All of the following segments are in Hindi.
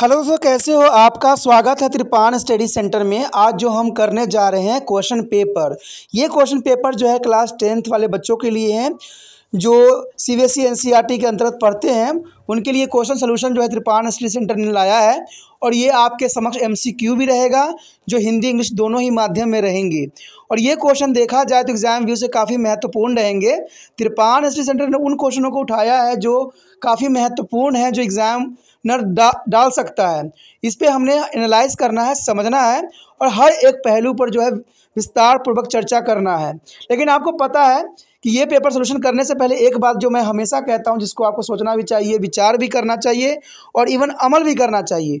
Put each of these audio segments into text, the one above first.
हेलो दोस्तों कैसे हो आपका स्वागत है त्रिपान स्टडी सेंटर में आज जो हम करने जा रहे हैं क्वेश्चन पेपर ये क्वेश्चन पेपर जो है क्लास टेंथ वाले बच्चों के लिए हैं जो C B S N C R T के अंतर्गत पढ़ते हैं उनके लिए क्वेश्चन सोल्यूशन जो है त्रिपान स्टडी सेंटर ने लाया है और ये आपके समक्ष एम सी क्यू भी रहेगा जो हिंदी इंग्लिश दोनों ही माध्यम में रहेंगे और ये क्वेश्चन देखा जाए तो एग्ज़ाम व्यू से काफ़ी महत्वपूर्ण रहेंगे त्रिपान स्टडी सेंटर ने उन क्वेश्चनों को उठाया है जो काफ़ी महत्वपूर्ण है जो एग्ज़ाम नर डा, डाल सकता है इस पर हमने एनालाइज करना है समझना है और हर एक पहलू पर जो है विस्तार पूर्वक चर्चा करना है लेकिन आपको पता है कि ये पेपर सोल्यूशन करने से पहले एक बात जो मैं हमेशा कहता हूँ जिसको आपको सोचना भी चाहिए विचार भी करना चाहिए और इवन अमल भी करना चाहिए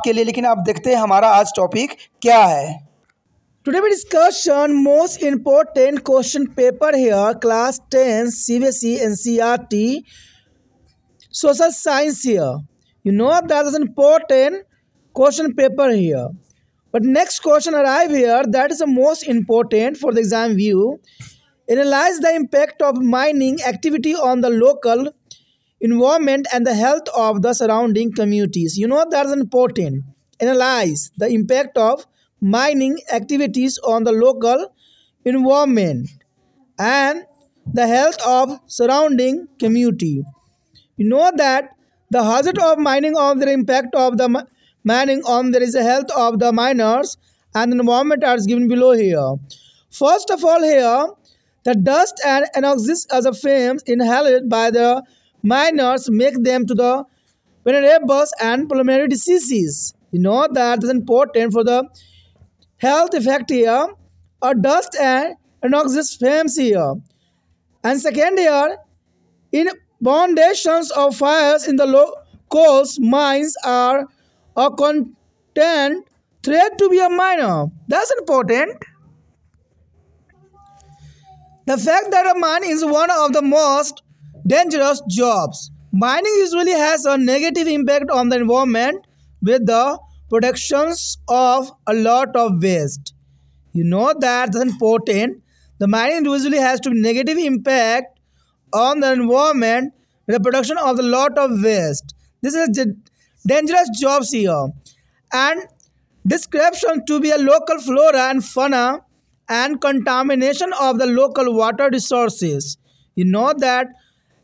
आपके लिए लेकिन आप देखते हैं हमारा आज टॉपिक क्या है today we discussion most important question paper here class ten C B S E N C R T social science here you know that is important question paper here but next question arrive here that is the most important for the exam view analyse the impact of mining activity on the local environment and the health of the surrounding communities. You know that's important. Analyze the impact of mining activities on the local environment and the health of surrounding community. You know that the hazard of mining on the impact of the mining on there is the health of the miners and the environment are given below here. First of all here, the dust and anoxies as a fame inhaled by the minors make them to the venerebles and pulmonary diseases. You know that is important for the health effect here or dust and noxious flames here. And second here, in foundations of fires in the low coals, mines are a content threat to be a miner. That's important. The fact that a mine is one of the most dangerous jobs. Mining usually has a negative impact on the environment with the productions of a lot of waste. You know that's important. The mining usually has to be negative impact on the environment with the production of a lot of waste. This is dangerous jobs here. And description to be a local flora and fauna and contamination of the local water resources. You know that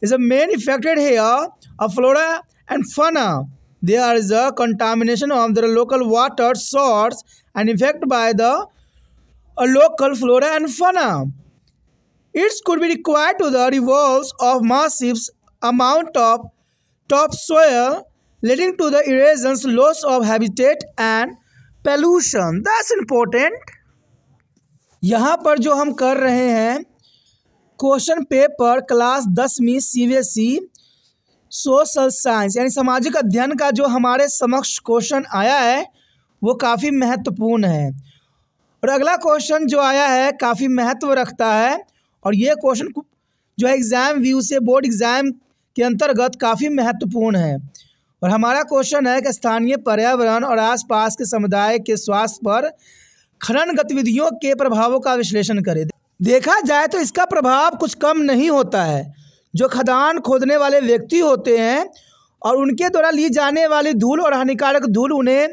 is a main affected here of flora and fauna. There is a contamination of the local water source and effect by the local flora and fauna. It could be required to the revolves of massive amount of topsoil leading to the erosions, loss of habitat and pollution. That's important. यहाँ पर जो हम कर रहे हैं क्वेश्चन पेपर क्लास दसवीं C B S E social science यानी सामाजिक अध्ययन का जो हमारे समक्ष क्वेश्चन आया है वो काफ़ी महत्वपूर्ण है और अगला क्वेश्चन जो आया है काफ़ी महत्व रखता है और ये क्वेश्चन जो है एग्ज़ाम व्यू से बोर्ड एग्ज़ाम के अंतर्गत काफ़ी महत्वपूर्ण है और हमारा क्वेश्चन है कि स्थानीय पर्यावरण और आसपास के समुदाय के स्वास्थ्य पर खनन गतिविधियों के प्रभावों का विश्लेषण करें देखा जाए तो इसका प्रभाव कुछ कम नहीं होता है जो खदान खोदने वाले व्यक्ति होते हैं और उनके द्वारा ली जाने वाली धूल और हानिकारक धूल उन्हें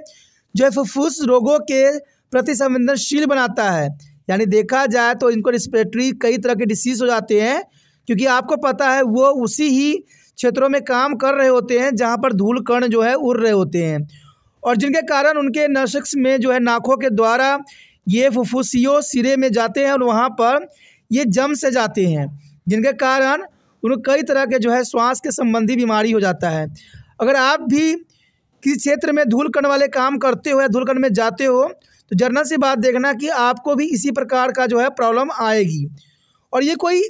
जो है रोगों के प्रति संवेदनशील बनाता है यानी देखा जाए तो इनको रिस्पिरेटरी कई तरह के डिसीज़ हो जाते हैं क्योंकि आपको पता है वो उसी ही क्षेत्रों में काम कर रहे होते हैं जहाँ पर धूल कण जो है उड़ रहे होते हैं और जिनके कारण उनके नशक्स में जो है नाखों के द्वारा ये फुफुसियो सिरे में जाते हैं और वहाँ पर ये जम से जाते हैं जिनके कारण उन्हें कई तरह के जो है श्वास के संबंधी बीमारी हो जाता है अगर आप भी किसी क्षेत्र में धूल कण वाले काम करते हो या कण में जाते हो तो जरना सी बात देखना कि आपको भी इसी प्रकार का जो है प्रॉब्लम आएगी और ये कोई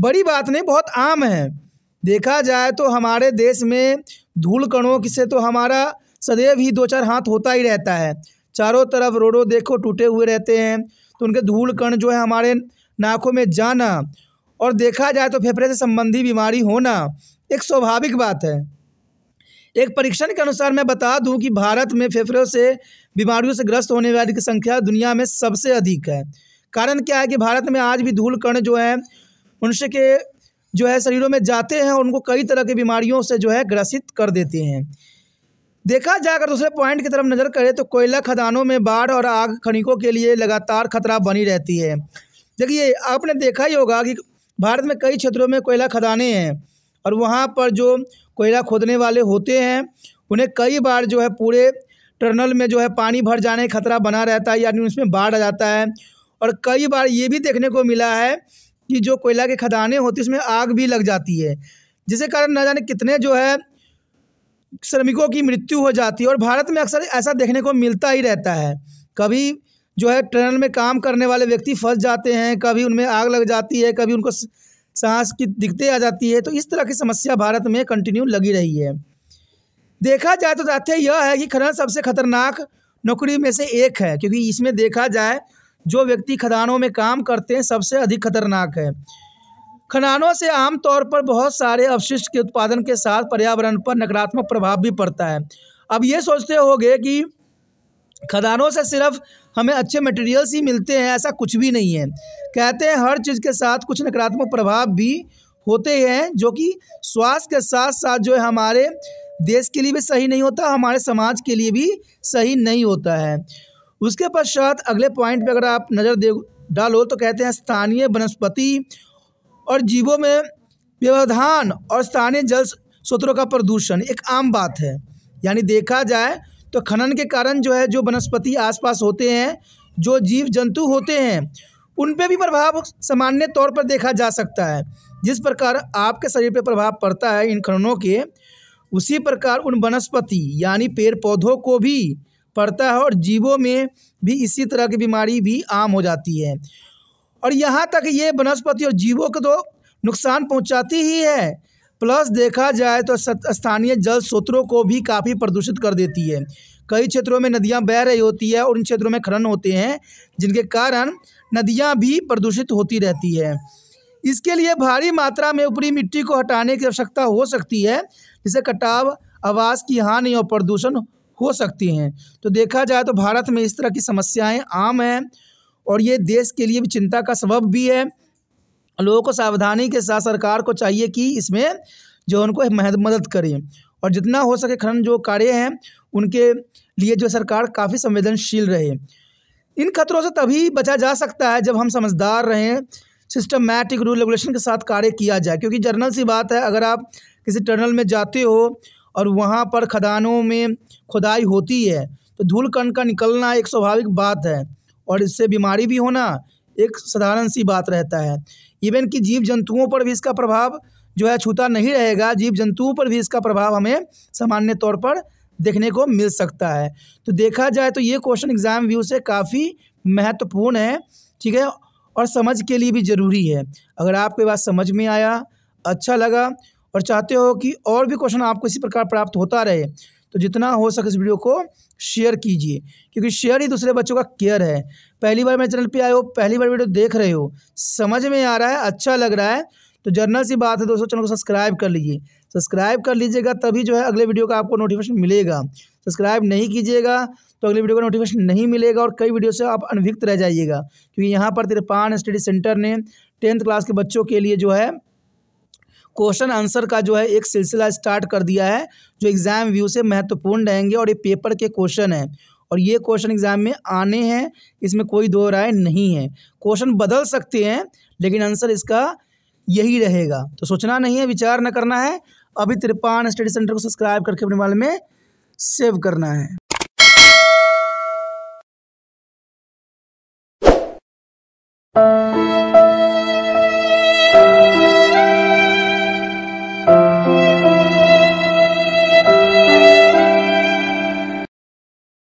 बड़ी बात नहीं बहुत आम है देखा जाए तो हमारे देश में धूल कणों से तो हमारा सदैव ही दो चार हाथ होता ही रहता है चारों तरफ रोडो देखो टूटे हुए रहते हैं तो उनके धूल कण जो है हमारे नाकों में जाना और देखा जाए तो फेफड़े से संबंधी बीमारी होना एक स्वाभाविक बात है एक परीक्षण के अनुसार मैं बता दूं कि भारत में फेफड़ों से बीमारियों से ग्रस्त होने वाली की संख्या दुनिया में सबसे अधिक है कारण क्या है कि भारत में आज भी धूल कण जो है मनुष्य के जो है शरीरों में जाते हैं और उनको कई तरह की बीमारियों से जो है ग्रसित कर देते हैं देखा जाए अगर दूसरे पॉइंट की तरफ नज़र करें तो कोयला खदानों में बाढ़ और आग खनिकों के लिए लगातार खतरा बनी रहती है देखिए आपने देखा ही होगा कि भारत में कई क्षेत्रों में कोयला खदाने हैं और वहाँ पर जो कोयला खोदने वाले होते हैं उन्हें कई बार जो है पूरे टर्नल में जो है पानी भर जाने का खतरा बना रहता है यानी उसमें बाढ़ आ जाता है और कई बार ये भी देखने को मिला है कि जो कोयला के खदाने होती उसमें आग भी लग जाती है जिसके कारण न जाने कितने जो है श्रमिकों की मृत्यु हो जाती है और भारत में अक्सर ऐसा देखने को मिलता ही रहता है कभी जो है ट्रेन में काम करने वाले व्यक्ति फंस जाते हैं कभी उनमें आग लग जाती है कभी उनको सांस की दिक्कतें आ जाती है तो इस तरह की समस्या भारत में कंटिन्यू लगी रही है देखा जाए तो तथ्य यह है कि खनन सबसे खतरनाक नौकरी में से एक है क्योंकि इसमें देखा जाए जो व्यक्ति खदानों में काम करते हैं सबसे अधिक खतरनाक है खनानों से आमतौर पर बहुत सारे अवशिष्ट के उत्पादन के साथ पर्यावरण पर नकारात्मक प्रभाव भी पड़ता है अब ये सोचते होंगे कि खदानों से सिर्फ हमें अच्छे मटेरियल्स ही मिलते हैं ऐसा कुछ भी नहीं है कहते हैं हर चीज़ के साथ कुछ नकारात्मक प्रभाव भी होते हैं जो कि स्वास्थ्य के साथ साथ जो है हमारे देश के लिए भी सही नहीं होता हमारे समाज के लिए भी सही नहीं होता है उसके पश्चात अगले पॉइंट पर अगर आप नज़र दे डालो तो कहते हैं स्थानीय वनस्पति और जीवों में व्यवधान और स्थानीय जल स्रोतों का प्रदूषण एक आम बात है यानी देखा जाए तो खनन के कारण जो है जो वनस्पति आसपास होते हैं जो जीव जंतु होते हैं उन पर भी प्रभाव सामान्य तौर पर देखा जा सकता है जिस प्रकार आपके शरीर पर प्रभाव पड़ता है इन खननों के उसी प्रकार उन वनस्पति यानी पेड़ पौधों को भी पड़ता है और जीवों में भी इसी तरह की बीमारी भी आम हो जाती है और यहाँ तक ये वनस्पति और जीवों को तो नुकसान पहुँचाती ही है प्लस देखा जाए तो स्थानीय जल स्रोतों को भी काफ़ी प्रदूषित कर देती है कई क्षेत्रों में नदियाँ बह रही होती है और उन क्षेत्रों में खनन होते हैं जिनके कारण नदियाँ भी प्रदूषित होती रहती है इसके लिए भारी मात्रा में ऊपरी मिट्टी को हटाने की आवश्यकता हो सकती है जिससे कटाव आवास की हानि और प्रदूषण हो सकती हैं तो देखा जाए तो भारत में इस तरह की समस्याएं आम हैं और ये देश के लिए भी चिंता का सबब भी है लोगों को सावधानी के साथ सरकार को चाहिए कि इसमें जो उनको मदद करें और जितना हो सके खनन जो कार्य हैं उनके लिए जो सरकार काफ़ी संवेदनशील रहे इन खतरों से तभी बचा जा सकता है जब हम समझदार रहें सिस्टमेटिक रूल रेगुलेशन के साथ कार्य किया जाए क्योंकि जर्नल सी बात है अगर आप किसी टनल में जाते हो और वहाँ पर खदानों में खुदाई होती है तो धूल कण का निकलना एक स्वाभाविक बात है और इससे बीमारी भी होना एक साधारण सी बात रहता है इवन कि जीव जंतुओं पर भी इसका प्रभाव जो है छूता नहीं रहेगा जीव जंतुओं पर भी इसका प्रभाव हमें सामान्य तौर पर देखने को मिल सकता है तो देखा जाए तो ये क्वेश्चन एग्जाम व्यू से काफ़ी महत्वपूर्ण है ठीक है और समझ के लिए भी ज़रूरी है अगर आपके बात समझ में आया अच्छा लगा और चाहते हो कि और भी क्वेश्चन आपको इसी प्रकार प्राप्त होता रहे तो जितना हो सके इस वीडियो को शेयर कीजिए क्योंकि शेयर ही दूसरे बच्चों का केयर है पहली बार मेरे चैनल पे आए हो पहली बार वीडियो देख रहे हो समझ में आ रहा है अच्छा लग रहा है तो जर्नल सी बात है दोस्तों चैनल को सब्सक्राइब कर लीजिए सब्सक्राइब कर लीजिएगा तभी जो है अगले वीडियो का आपको नोटिफिकेशन मिलेगा सब्सक्राइब नहीं कीजिएगा तो अगले वीडियो का नोटिफिकेशन नहीं मिलेगा और कई वीडियो से आप अनभिक्त रह जाइएगा क्योंकि यहाँ पर तिरपान स्टडी सेंटर ने टेंथ क्लास के बच्चों के लिए जो है क्वेश्चन आंसर का जो है एक सिलसिला स्टार्ट कर दिया है जो एग्ज़ाम व्यू से महत्वपूर्ण रहेंगे और ये पेपर के क्वेश्चन हैं और ये क्वेश्चन एग्ज़ाम में आने हैं इसमें कोई दो राय नहीं है क्वेश्चन बदल सकते हैं लेकिन आंसर इसका यही रहेगा तो सोचना नहीं है विचार न करना है अभी त्रिपान स्टडी सेंटर को सब्सक्राइब करके अपने मोबाइल में सेव करना है